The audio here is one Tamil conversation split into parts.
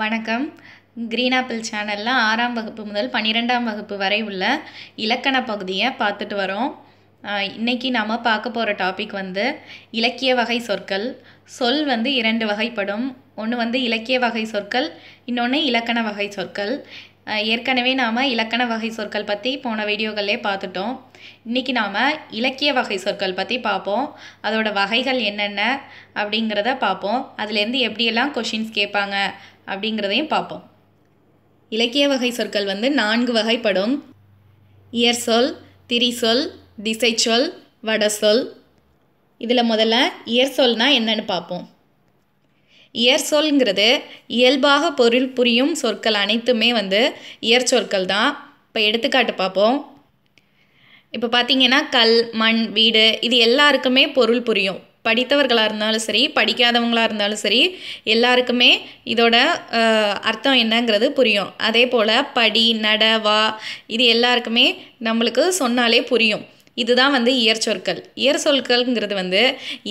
வணக்கம் கிரீன் ஆப்பிள் சேனலில் ஆறாம் வகுப்பு முதல் பன்னிரெண்டாம் வகுப்பு வரை உள்ள இலக்கண பகுதியை பார்த்துட்டு வரோம் இன்றைக்கி நாம் பார்க்க போகிற டாபிக் வந்து இலக்கிய வகை சொற்கள் சொல் வந்து இரண்டு வகைப்படும் ஒன்று வந்து இலக்கிய வகை சொற்கள் இன்னொன்று இலக்கண வகை சொற்கள் ஏற்கனவே நாம் இலக்கண வகை சொற்கள் பற்றி போன வீடியோக்களே பார்த்துட்டோம் இன்றைக்கி நாம் இலக்கிய வகை சொற்கள் பற்றி பார்ப்போம் அதோடய வகைகள் என்னென்ன அப்படிங்கிறத பார்ப்போம் அதுலேருந்து எப்படியெல்லாம் கொஷின்ஸ் கேட்பாங்க அப்படிங்கிறதையும் பார்ப்போம் இலக்கிய வகை சொற்கள் வந்து நான்கு வகைப்படும் இயர் சொல் திரிசொல் திசைச்சொல் சொல் இதில் முதல்ல இயர் சொல்னா என்னன்னு பார்ப்போம் இயற் சொல்ங்கிறது இயல்பாக பொருள் புரியும் சொற்கள் அனைத்துமே வந்து இயற் சொற்கள் தான் இப்போ எடுத்துக்காட்டு பார்ப்போம் இப்போ பார்த்தீங்கன்னா கல் மண் வீடு இது எல்லாருக்குமே பொருள் புரியும் படித்தவர்களாக இருந்தாலும் சரி படிக்காதவங்களாக இருந்தாலும் சரி எல்லாருக்குமே இதோட அர்த்தம் என்னங்கிறது புரியும் அதே போல் படி நட வா இது எல்லாருக்குமே நம்மளுக்கு சொன்னாலே புரியும் இதுதான் வந்து இயற் சொற்கள் இயற் சொற்கள்ங்கிறது வந்து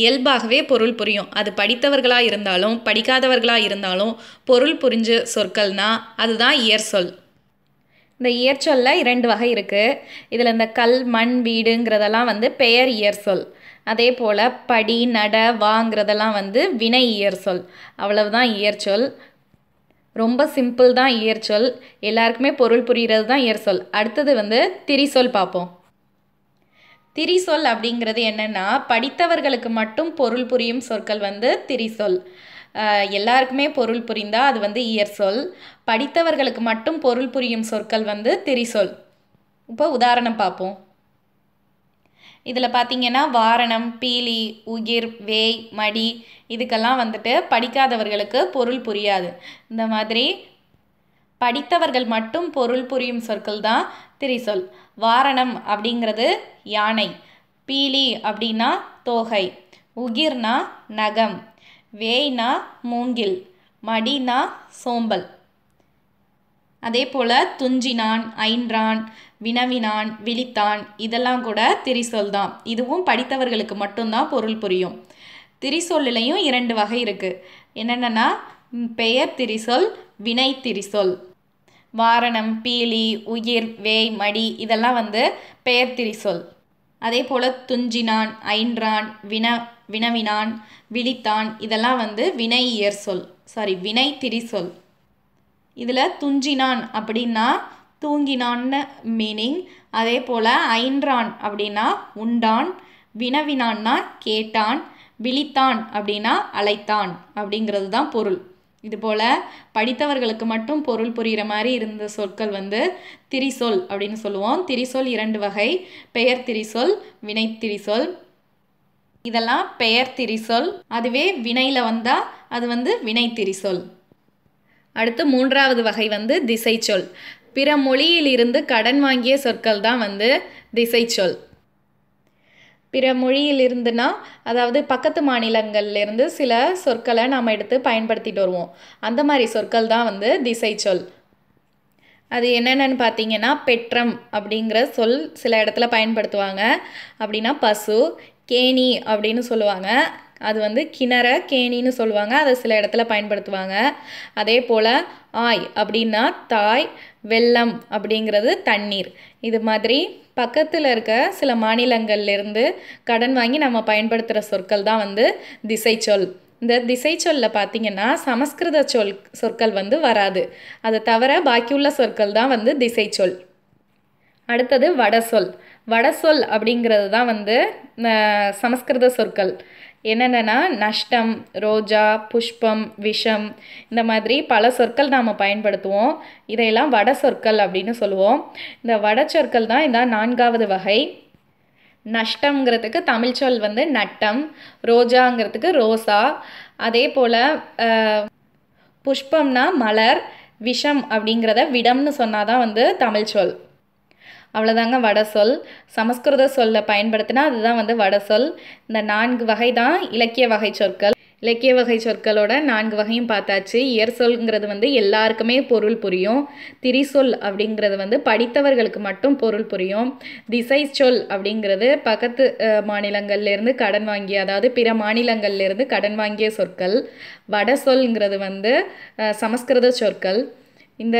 இயல்பாகவே பொருள் புரியும் அது படித்தவர்களாக இருந்தாலும் படிக்காதவர்களாக இருந்தாலும் பொருள் புரிஞ்ச சொற்கள்னால் அதுதான் இயற் சொல் இந்த இயற்சொல்ல இரண்டு வகை இருக்குது இதில் இந்த கல் மண் வீடுங்கிறதெல்லாம் வந்து பெயர் இயற்சொல் அதே போல் படி நட வாங்கிறதெல்லாம் வந்து வினை இயர் சொல் அவ்வளவுதான் இயர் சொல் ரொம்ப சிம்பிள் தான் இயர் சொல் எல்லாருக்குமே பொருள் புரிகிறது தான் இயர் சொல் அடுத்தது வந்து திரிசொல் பார்ப்போம் திரிசொல் அப்படிங்கிறது என்னென்னா படித்தவர்களுக்கு மட்டும் பொருள் புரியும் சொற்கள் வந்து திரிசொல் எல்லாருக்குமே பொருள் புரிந்தால் அது வந்து இயர் சொல் படித்தவர்களுக்கு மட்டும் பொருள் புரியும் சொற்கள் வந்து திரிசொல் இப்போ உதாரணம் பார்ப்போம் இதில் பார்த்திங்கன்னா வாரணம் பீலி உகிர் வேய் மடி இதுக்கெல்லாம் வந்துட்டு படிக்காதவர்களுக்கு பொருள் புரியாது இந்த மாதிரி படித்தவர்கள் மட்டும் பொருள் புரியும் சொற்கள் தான் திரிசொல் வாரணம் அப்படிங்கிறது யானை பீலி அப்படின்னா தோகை உகிர்னா நகம் வேய்னா மூங்கில் மடினா சோம்பல் அதே போல் துஞ்சினான் ஐன்றான் வினவினான் விழித்தான் இதெல்லாம் கூட திரிசொல் தான் இதுவும் படித்தவர்களுக்கு மட்டும்தான் பொருள் புரியும் திரிசொல்லையும் இரண்டு வகை இருக்குது என்னென்னா பெயர் திரிசொல் வினை திரிசொல் வாரணம் பீலி உயிர் வேய் மடி இதெல்லாம் வந்து பெயர் திரிசொல் அதே போல் துஞ்சினான் ஐன்றான் வின வினவினான் விழித்தான் இதெல்லாம் வந்து வினை சொல் சாரி வினை திரிசொல் இதில் துஞ்சினான் அப்படின்னா தூங்கினான்னு மீனிங் அதே போல் ஐன்றான் அப்படின்னா உண்டான் வினவினான்னா கேட்டான் விழித்தான் அப்படின்னா அழைத்தான் அப்படிங்கிறது தான் பொருள் இதுபோல் படித்தவர்களுக்கு மட்டும் பொருள் புரிகிற மாதிரி இருந்த சொற்கள் வந்து திரிசொல் அப்படின்னு சொல்லுவோம் திரிசொல் இரண்டு வகை பெயர் திரிசொல் வினை திரிசொல் இதெல்லாம் பெயர் திரிசொல் அதுவே வினையில் வந்தால் அது வந்து வினை திரிசொல் அடுத்து மூன்றாவது வகை வந்து திசை சொல் பிற மொழியிலிருந்து கடன் வாங்கிய சொற்கள் தான் வந்து திசை சொல் பிற மொழியிலிருந்துனா அதாவது பக்கத்து மாநிலங்கள்லேருந்து சில சொற்களை நாம் எடுத்து பயன்படுத்திட்டு வருவோம் அந்த மாதிரி சொற்கள் தான் வந்து திசை சொல் அது என்னென்னு பார்த்தீங்கன்னா பெற்றம் அப்படிங்கிற சொல் சில இடத்துல பயன்படுத்துவாங்க அப்படின்னா பசு கேணி அப்படின்னு சொல்லுவாங்க அது வந்து கிணற கேணின்னு சொல்லுவாங்க அதை சில இடத்துல பயன்படுத்துவாங்க அதே போல் ஆய் அப்படின்னா தாய் வெள்ளம் அப்படிங்கிறது தண்ணீர் இது மாதிரி பக்கத்தில் இருக்க சில மாநிலங்கள்லேருந்து கடன் வாங்கி நம்ம பயன்படுத்துகிற சொற்கள் தான் வந்து திசை சொல் இந்த திசை சொல்ல பார்த்தீங்கன்னா சமஸ்கிருத சொல் சொற்கள் வந்து வராது அதை தவிர பாக்கியுள்ள சொற்கள் தான் வந்து திசை சொல் அடுத்தது வடசொல் வடசொல் அப்படிங்கிறது தான் வந்து சமஸ்கிருத சொற்கள் என்னென்னா நஷ்டம் ரோஜா புஷ்பம் விஷம் இந்த மாதிரி பல சொற்கள் நாம் பயன்படுத்துவோம் இதையெல்லாம் வட சொற்கள் அப்படின்னு சொல்லுவோம் இந்த வட சொற்கள் தான் இந்த நான்காவது வகை நஷ்டங்கிறதுக்கு தமிழ் சொல் வந்து நட்டம் ரோஜாங்கிறதுக்கு ரோசா அதே போல் புஷ்பம்னா மலர் விஷம் அப்படிங்கிறத விடம்னு சொன்னால் தான் வந்து தமிழ் சொல் அவ்வளோதாங்க வடசொல் சமஸ்கிருத சொல்லை பயன்படுத்தினா அதுதான் வந்து வடசொல் இந்த நான்கு வகை தான் இலக்கிய வகை சொற்கள் இலக்கிய வகை சொற்களோட நான்கு வகையும் பார்த்தாச்சு இயற்சொல்ங்கிறது வந்து எல்லாருக்குமே பொருள் புரியும் திரிசொல் அப்படிங்கிறது வந்து படித்தவர்களுக்கு மட்டும் பொருள் புரியும் திசை சொல் அப்படிங்கிறது பக்கத்து மாநிலங்கள்லேருந்து கடன் வாங்கிய அதாவது பிற மாநிலங்கள்லேருந்து கடன் வாங்கிய சொற்கள் வட சொல்ங்கிறது வந்து சமஸ்கிருத சொற்கள் இந்த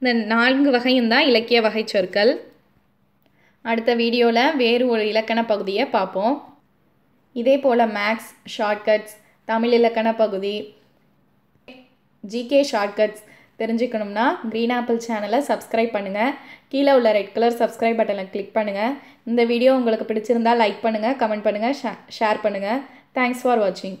இந்த நான்கு வகையும் தான் இலக்கிய வகை சொற்கள் அடுத்த வீடியோவில் வேறு ஒரு இலக்கண பகுதியை பார்ப்போம் இதே போல் மேக்ஸ் ஷார்ட்கட்ஸ் தமிழ் இலக்கண பகுதி ஜிகே ஷார்ட்கட்ஸ் தெரிஞ்சுக்கணும்னா க்ரீன் ஆப்பிள் சேனலை சப்ஸ்கிரைப் பண்ணுங்கள் கீழே உள்ள ரெட் கலர் சப்ஸ்கிரைப் பட்டனை கிளிக் பண்ணுங்கள் இந்த வீடியோ உங்களுக்கு பிடிச்சிருந்தால் லைக் பண்ணுங்கள் கமெண்ட் பண்ணுங்கள் ஷே ஷேர் பண்ணுங்கள் தேங்க்ஸ் ஃபார் வாட்சிங்